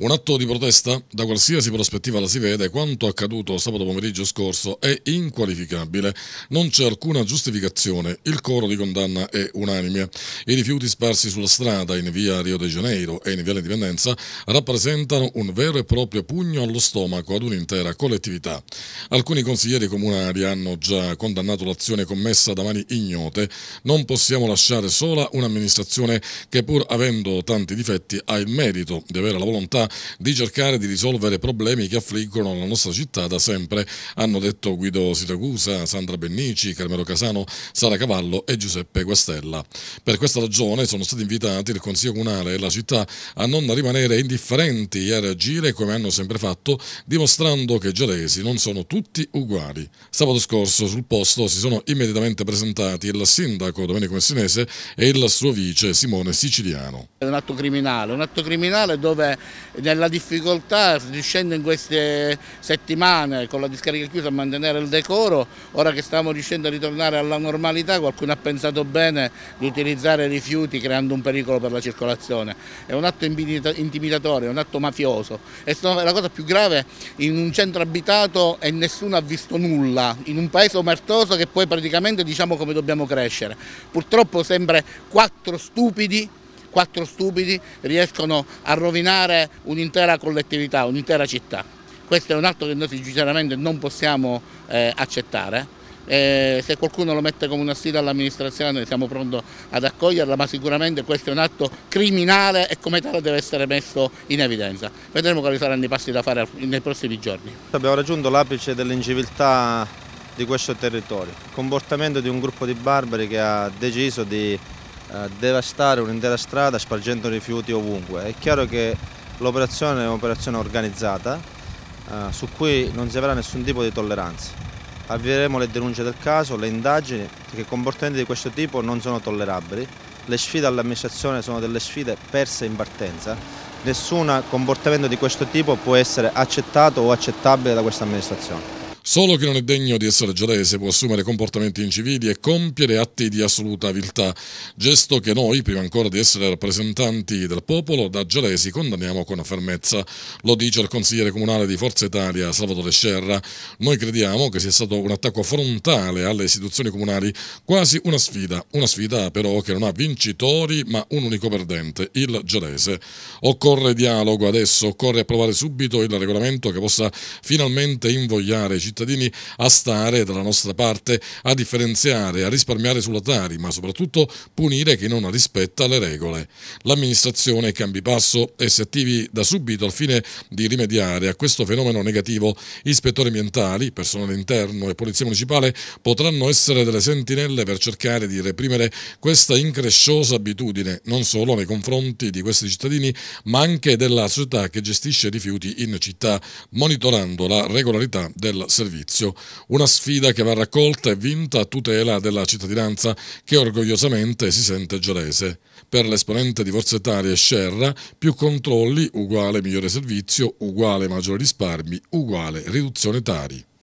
Un atto di protesta, da qualsiasi prospettiva la si vede, quanto accaduto sabato pomeriggio scorso è inqualificabile. Non c'è alcuna giustificazione. Il coro di condanna è unanime. I rifiuti sparsi sulla strada in via Rio de Janeiro e in via Indipendenza rappresentano un vero e proprio pugno allo stomaco ad un'intera collettività. Alcuni consiglieri comunali hanno già condannato l'azione commessa da mani ignote. Non possiamo lasciare sola un'amministrazione che pur avendo tanti difetti ha il merito di avere la volontà di cercare di risolvere problemi che affliggono la nostra città da sempre, hanno detto Guido Siracusa, Sandra Bennici, Carmelo Casano, Sara Cavallo e Giuseppe Guastella. Per questa ragione sono stati invitati il Consiglio Comunale e la città a non rimanere indifferenti e a reagire come hanno sempre fatto, dimostrando che i gelesi non sono tutti uguali. Sabato scorso sul posto si sono immediatamente presentati il sindaco Domenico Messinese e il suo vice Simone Siciliano. È un atto criminale, un atto criminale dove nella difficoltà, riuscendo in queste settimane con la discarica chiusa a mantenere il decoro, ora che stiamo riuscendo a ritornare alla normalità qualcuno ha pensato bene di utilizzare i rifiuti creando un pericolo per la circolazione. È un atto intimidatorio, è un atto mafioso e la cosa più grave in un centro abitato e nessuno ha visto nulla, in un paese omertoso che poi praticamente diciamo come dobbiamo crescere. Purtroppo sempre quattro stupidi quattro stupidi riescono a rovinare un'intera collettività, un'intera città. Questo è un atto che noi sinceramente non possiamo eh, accettare. Eh, se qualcuno lo mette come una sfida all'amministrazione siamo pronti ad accoglierla, ma sicuramente questo è un atto criminale e come tale deve essere messo in evidenza. Vedremo quali saranno i passi da fare nei prossimi giorni. Abbiamo raggiunto l'apice dell'inciviltà di questo territorio, il comportamento di un gruppo di barbari che ha deciso di eh, devastare un'intera strada spargendo rifiuti ovunque. È chiaro che l'operazione è un'operazione organizzata eh, su cui non si avrà nessun tipo di tolleranza. Avvieremo le denunce del caso, le indagini, perché comportamenti di questo tipo non sono tollerabili. Le sfide all'amministrazione sono delle sfide perse in partenza. Nessun comportamento di questo tipo può essere accettato o accettabile da questa amministrazione. Solo chi non è degno di essere gerese può assumere comportamenti incivili e compiere atti di assoluta viltà, gesto che noi, prima ancora di essere rappresentanti del popolo, da geresi condanniamo con fermezza. Lo dice il consigliere comunale di Forza Italia, Salvatore Scerra. Noi crediamo che sia stato un attacco frontale alle istituzioni comunali, quasi una sfida, una sfida però che non ha vincitori ma un unico perdente, il gerese. Occorre dialogo adesso, occorre approvare subito il regolamento che possa finalmente invogliare i cittadini cittadini a stare dalla nostra parte, a differenziare, a risparmiare sulla Tari, ma soprattutto punire chi non rispetta le regole. L'amministrazione cambi passo e si attivi da subito al fine di rimediare a questo fenomeno negativo. Ispettori ambientali, personale interno e polizia municipale potranno essere delle sentinelle per cercare di reprimere questa incresciosa abitudine, non solo nei confronti di questi cittadini, ma anche della società che gestisce rifiuti in città, monitorando la regolarità del servizio servizio. Una sfida che va raccolta e vinta a tutela della cittadinanza che orgogliosamente si sente giorese. Per l'esponente di Forza Italia e Scerra, più controlli uguale migliore servizio, uguale maggiore risparmi, uguale riduzione tari.